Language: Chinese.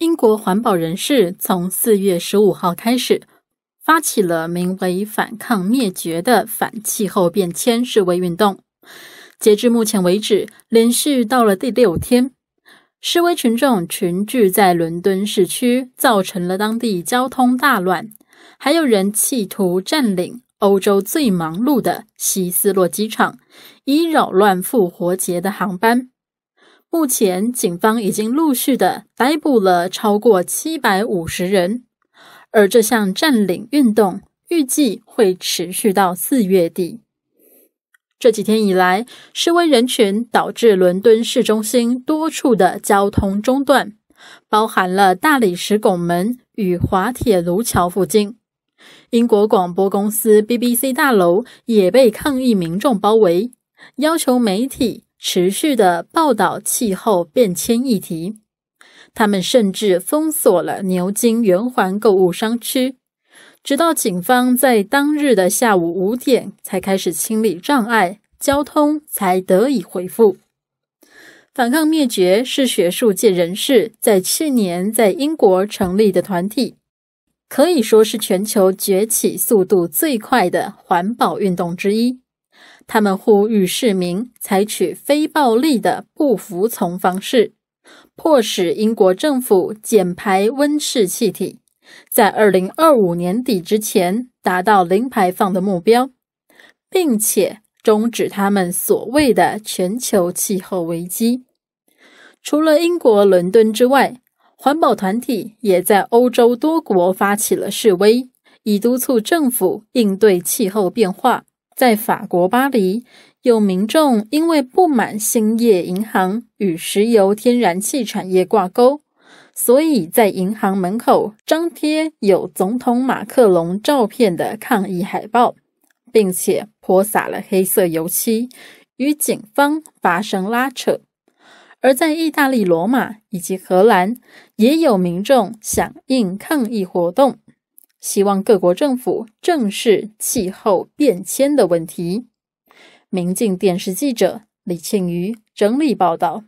英国环保人士从四月十五号开始发起了名为“反抗灭绝”的反气候变迁示威运动。截至目前为止，连续到了第六天，示威群众群聚在伦敦市区，造成了当地交通大乱。还有人企图占领欧洲最忙碌的希斯洛机场，以扰乱复活节的航班。目前，警方已经陆续的逮捕了超过七百五十人，而这项占领运动预计会持续到四月底。这几天以来，示威人群导致伦敦市中心多处的交通中断，包含了大理石拱门与滑铁卢桥附近。英国广播公司 （BBC） 大楼也被抗议民众包围，要求媒体。持续的报道气候变迁议题，他们甚至封锁了牛津圆环购物商区，直到警方在当日的下午五点才开始清理障碍，交通才得以恢复。反抗灭绝是学术界人士在去年在英国成立的团体，可以说是全球崛起速度最快的环保运动之一。他们呼吁市民采取非暴力的不服从方式，迫使英国政府减排温室气体，在二零二五年底之前达到零排放的目标，并且终止他们所谓的全球气候危机。除了英国伦敦之外，环保团体也在欧洲多国发起了示威，以督促政府应对气候变化。在法国巴黎，有民众因为不满兴业银行与石油天然气产业挂钩，所以在银行门口张贴有总统马克龙照片的抗议海报，并且泼洒了黑色油漆，与警方发生拉扯。而在意大利罗马以及荷兰，也有民众响应抗议活动。希望各国政府正视气候变迁的问题。民进电视记者李庆瑜整理报道。